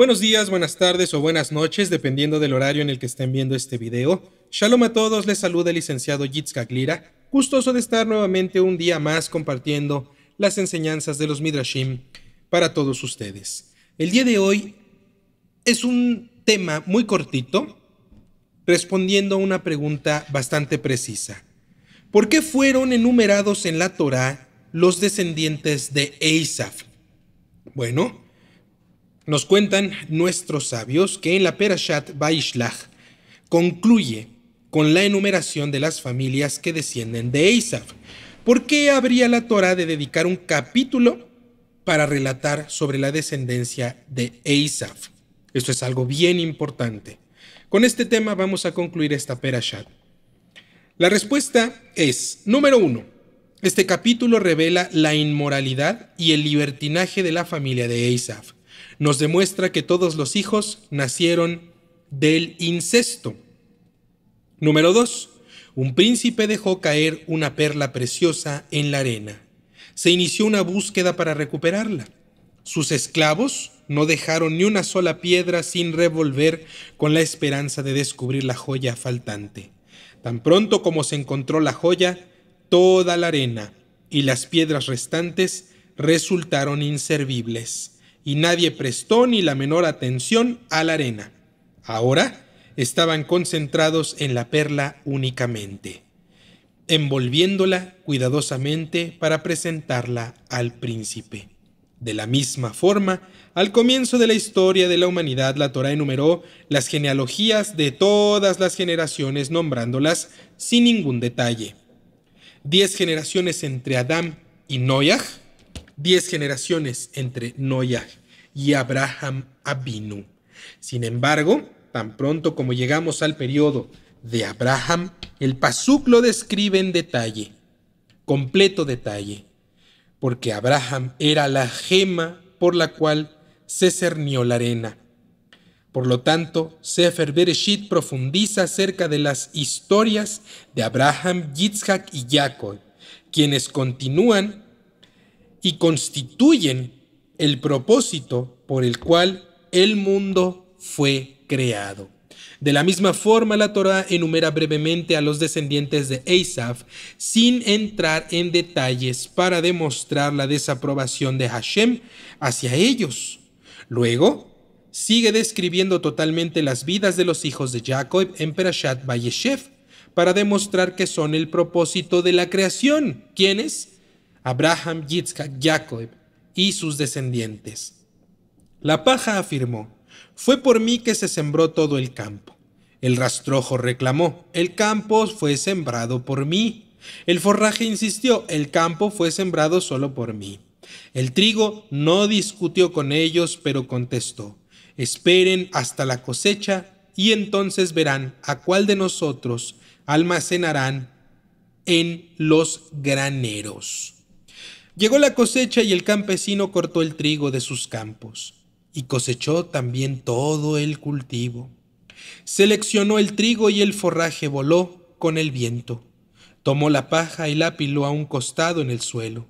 Buenos días, buenas tardes o buenas noches, dependiendo del horario en el que estén viendo este video. Shalom a todos, les saluda el licenciado Yitzhak Lira, gustoso de estar nuevamente un día más compartiendo las enseñanzas de los Midrashim para todos ustedes. El día de hoy es un tema muy cortito, respondiendo a una pregunta bastante precisa. ¿Por qué fueron enumerados en la Torá los descendientes de Esaú? Bueno, nos cuentan nuestros sabios que en la Perashat Baishlach concluye con la enumeración de las familias que descienden de Isaf. ¿Por qué habría la Torah de dedicar un capítulo para relatar sobre la descendencia de Aisaf? Esto es algo bien importante. Con este tema vamos a concluir esta Perashat. La respuesta es, número uno, este capítulo revela la inmoralidad y el libertinaje de la familia de Aisaf nos demuestra que todos los hijos nacieron del incesto. Número 2. Un príncipe dejó caer una perla preciosa en la arena. Se inició una búsqueda para recuperarla. Sus esclavos no dejaron ni una sola piedra sin revolver con la esperanza de descubrir la joya faltante. Tan pronto como se encontró la joya, toda la arena y las piedras restantes resultaron inservibles y nadie prestó ni la menor atención a la arena. Ahora estaban concentrados en la perla únicamente, envolviéndola cuidadosamente para presentarla al príncipe. De la misma forma, al comienzo de la historia de la humanidad, la Torah enumeró las genealogías de todas las generaciones, nombrándolas sin ningún detalle. Diez generaciones entre Adán y Noé diez generaciones entre Noah y Abraham Abinu. Sin embargo, tan pronto como llegamos al periodo de Abraham, el Pasuk lo describe en detalle, completo detalle, porque Abraham era la gema por la cual se cernió la arena. Por lo tanto, Sefer Bereshit profundiza acerca de las historias de Abraham, Yitzhak y Jacob, quienes continúan y constituyen el propósito por el cual el mundo fue creado. De la misma forma, la Torah enumera brevemente a los descendientes de Asaf sin entrar en detalles para demostrar la desaprobación de Hashem hacia ellos. Luego, sigue describiendo totalmente las vidas de los hijos de Jacob en Perashat Bayeshev para demostrar que son el propósito de la creación, ¿Quiénes? Abraham, Yitzhak, Jacob y sus descendientes. La paja afirmó, fue por mí que se sembró todo el campo. El rastrojo reclamó, el campo fue sembrado por mí. El forraje insistió, el campo fue sembrado solo por mí. El trigo no discutió con ellos, pero contestó, esperen hasta la cosecha y entonces verán a cuál de nosotros almacenarán en los graneros. Llegó la cosecha y el campesino cortó el trigo de sus campos y cosechó también todo el cultivo. Seleccionó el trigo y el forraje voló con el viento. Tomó la paja y la piló a un costado en el suelo.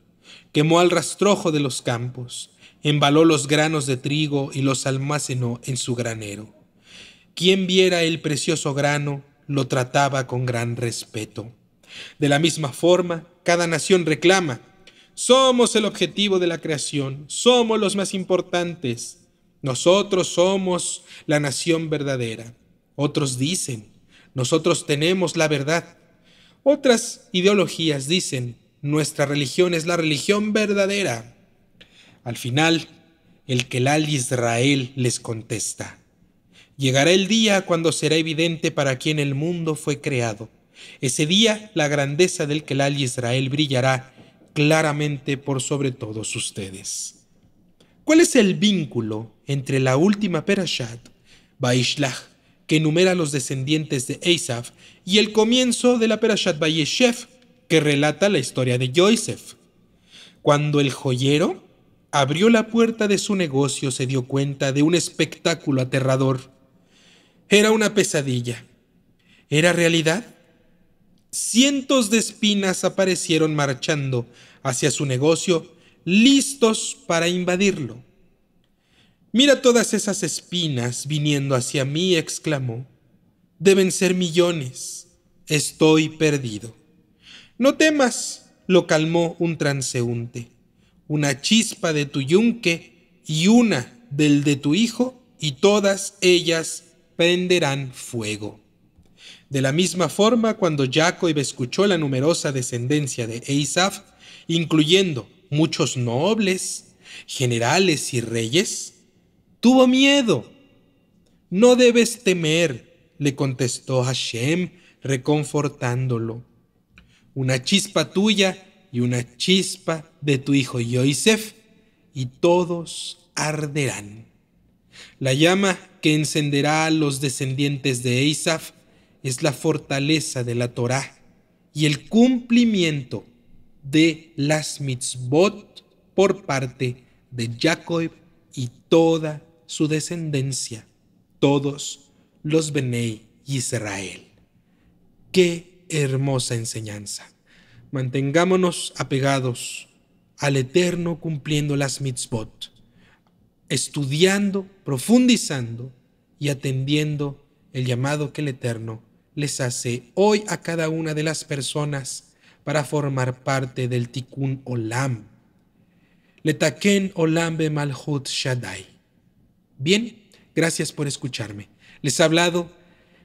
Quemó al rastrojo de los campos. Embaló los granos de trigo y los almacenó en su granero. Quien viera el precioso grano lo trataba con gran respeto. De la misma forma, cada nación reclama somos el objetivo de la creación, somos los más importantes. Nosotros somos la nación verdadera. Otros dicen, nosotros tenemos la verdad. Otras ideologías dicen, nuestra religión es la religión verdadera. Al final, el Kelal Israel les contesta, llegará el día cuando será evidente para quién el mundo fue creado. Ese día la grandeza del Kelal Israel brillará claramente por sobre todos ustedes. ¿Cuál es el vínculo entre la última Perashat, Baishlach, que enumera los descendientes de Asaf, y el comienzo de la Perashat Bayeshef, que relata la historia de Yosef? Cuando el joyero abrió la puerta de su negocio, se dio cuenta de un espectáculo aterrador. Era una pesadilla. ¿Era realidad? cientos de espinas aparecieron marchando hacia su negocio, listos para invadirlo. Mira todas esas espinas viniendo hacia mí, exclamó. Deben ser millones. Estoy perdido. No temas, lo calmó un transeúnte. Una chispa de tu yunque y una del de tu hijo, y todas ellas prenderán fuego. De la misma forma, cuando Jacob escuchó la numerosa descendencia de Esaf, incluyendo muchos nobles, generales y reyes, tuvo miedo. No debes temer, le contestó Hashem, reconfortándolo. Una chispa tuya y una chispa de tu hijo Yosef, y todos arderán. La llama que encenderá a los descendientes de Eisaf es la fortaleza de la Torah y el cumplimiento de las mitzvot por parte de Jacob y toda su descendencia, todos los Benei Israel. Qué hermosa enseñanza. Mantengámonos apegados al Eterno cumpliendo las mitzvot, estudiando, profundizando y atendiendo el llamado que el Eterno les hace hoy a cada una de las personas para formar parte del Tikkun Olam. Letaken Olam be Malhut Shaddai. Bien, gracias por escucharme. Les ha hablado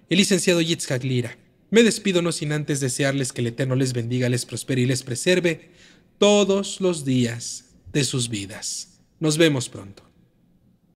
el licenciado Yitzhak Lira. Me despido no sin antes desearles que el Eterno les bendiga, les prospere y les preserve todos los días de sus vidas. Nos vemos pronto.